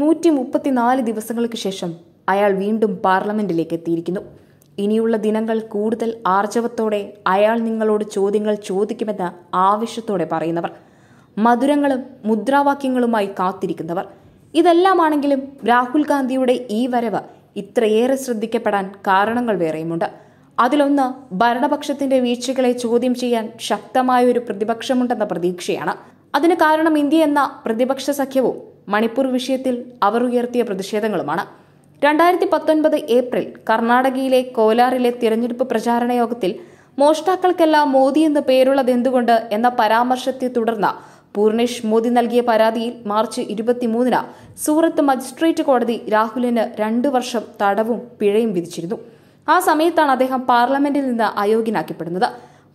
നൂറ്റി മുപ്പത്തിനാല് ദിവസങ്ങൾക്ക് ശേഷം അയാൾ വീണ്ടും പാർലമെന്റിലേക്ക് എത്തിയിരിക്കുന്നു ഇനിയുള്ള ദിനങ്ങൾ കൂടുതൽ ആർജവത്തോടെ അയാൾ നിങ്ങളോട് ചോദ്യങ്ങൾ ചോദിക്കുമെന്ന് ആവശ്യത്തോടെ പറയുന്നവർ മധുരങ്ങളും മുദ്രാവാക്യങ്ങളുമായി കാത്തിരിക്കുന്നവർ ഇതെല്ലാമാണെങ്കിലും രാഹുൽ ഗാന്ധിയുടെ ഈ വരവ് ഇത്രയേറെ ശ്രദ്ധിക്കപ്പെടാൻ കാരണങ്ങൾ വേറെയുമുണ്ട് അതിലൊന്ന് ഭരണപക്ഷത്തിന്റെ വീഴ്ചകളെ ചോദ്യം ചെയ്യാൻ ശക്തമായ ഒരു പ്രതിപക്ഷമുണ്ടെന്ന പ്രതീക്ഷയാണ് അതിന് കാരണം ഇന്ത്യ എന്ന പ്രതിപക്ഷ സഖ്യവും മണിപ്പൂർ വിഷയത്തിൽ അവർ ഉയർത്തിയ പ്രതിഷേധങ്ങളുമാണ് രണ്ടായിരത്തി പത്തൊൻപത് ഏപ്രിൽ കർണാടകയിലെ കോലാറിലെ തിരഞ്ഞെടുപ്പ് പ്രചാരണ യോഗത്തിൽ മോഷ്ടാക്കൾക്കെല്ലാം മോദി എന്ന എന്തുകൊണ്ട് എന്ന പരാമർശത്തെ തുടർന്ന് പൂർണേഷ് മോദി നൽകിയ പരാതിയിൽ മാർച്ച് ഇരുപത്തിമൂന്നിന് സൂറത്ത് മജിസ്ട്രേറ്റ് കോടതി രാഹുലിന് രണ്ടു വർഷം തടവും പിഴയും വിധിച്ചിരുന്നു ആ സമയത്താണ് അദ്ദേഹം പാർലമെന്റിൽ നിന്ന് അയോഗ്യനാക്കപ്പെടുന്നത്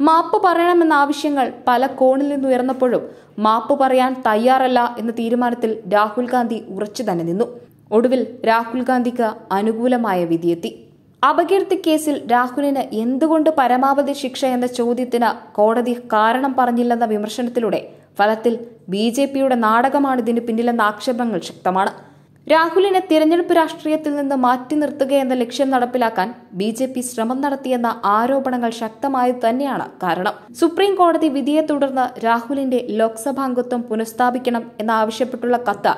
മാപ്പ് പറയണമെന്ന ആവശ്യങ്ങൾ പല കോണിൽ നിന്നുയർന്നപ്പോഴും മാപ്പ് പറയാൻ തയ്യാറല്ല എന്ന തീരുമാനത്തിൽ രാഹുൽ ഗാന്ധി ഉറച്ചു തന്നെ നിന്നു ഒടുവിൽ രാഹുൽ ഗാന്ധിക്ക് അനുകൂലമായ വിധിയെത്തി അപകീർത്തി കേസിൽ രാഹുലിന് എന്തുകൊണ്ട് പരമാവധി ശിക്ഷ എന്ന ചോദ്യത്തിന് കോടതി കാരണം പറഞ്ഞില്ലെന്ന വിമർശനത്തിലൂടെ ഫലത്തിൽ ബി ജെ പിയുടെ നാടകമാണ് ഇതിന് പിന്നിലെന്ന ആക്ഷേപങ്ങൾ ശക്തമാണ് രാഹുലിനെ തിരഞ്ഞെടുപ്പ് രാഷ്ട്രീയത്തിൽ നിന്ന് മാറ്റി നിർത്തുക എന്ന ലക്ഷ്യം നടപ്പിലാക്കാൻ ബി ജെ പി ശ്രമം നടത്തിയെന്ന ആരോപണങ്ങൾ ശക്തമായി തന്നെയാണ് കാരണം സുപ്രീം കോടതി വിധിയെ തുടർന്ന് രാഹുലിന്റെ ലോക്സഭാംഗത്വം പുനഃസ്ഥാപിക്കണം എന്നാവശ്യപ്പെട്ടുള്ള കത്ത്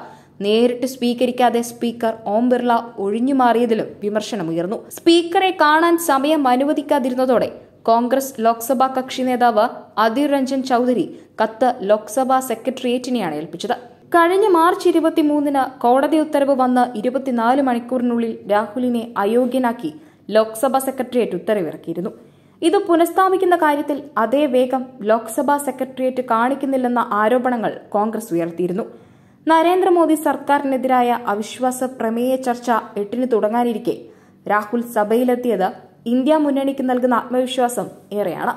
നേരിട്ട് സ്വീകരിക്കാതെ സ്പീക്കർ ഓം ബിർള ഒഴിഞ്ഞുമാറിയതിലും വിമർശനമുയർന്നു സ്പീക്കറെ കാണാൻ സമയം അനുവദിക്കാതിരുന്നതോടെ കോൺഗ്രസ് ലോക്സഭാ കക്ഷി നേതാവ് അധിർ രഞ്ജൻ ചൌധരി കത്ത് ലോക്സഭാ സെക്രട്ടേറിയറ്റിനെയാണ് ഏൽപ്പിച്ചത് കഴിഞ്ഞ മാർച്ച് ഇരുപത്തിമൂന്നിന് കോടതി ഉത്തരവ് വന്ന് ഇരുപത്തിനാല് മണിക്കൂറിനുള്ളിൽ രാഹുലിനെ അയോഗ്യനാക്കി ലോക്സഭാ സെക്രട്ടേറിയറ്റ് ഉത്തരവിറക്കിയിരുന്നു ഇത് പുനഃസ്ഥാപിക്കുന്ന കാര്യത്തിൽ അതേ വേഗം ലോക്സഭാ സെക്രട്ടേറിയറ്റ് കാണിക്കുന്നില്ലെന്ന ആരോപണങ്ങൾ കോൺഗ്രസ് ഉയർത്തിയിരുന്നു നരേന്ദ്രമോദി സർക്കാരിനെതിരായ അവിശ്വാസ പ്രമേയ ചർച്ച എട്ടിന് തുടങ്ങാനിരിക്കെ രാഹുൽ സഭയിലെത്തിയത് ഇന്ത്യ മുന്നണിക്ക് നൽകുന്ന ആത്മവിശ്വാസം ഏറെയാണ്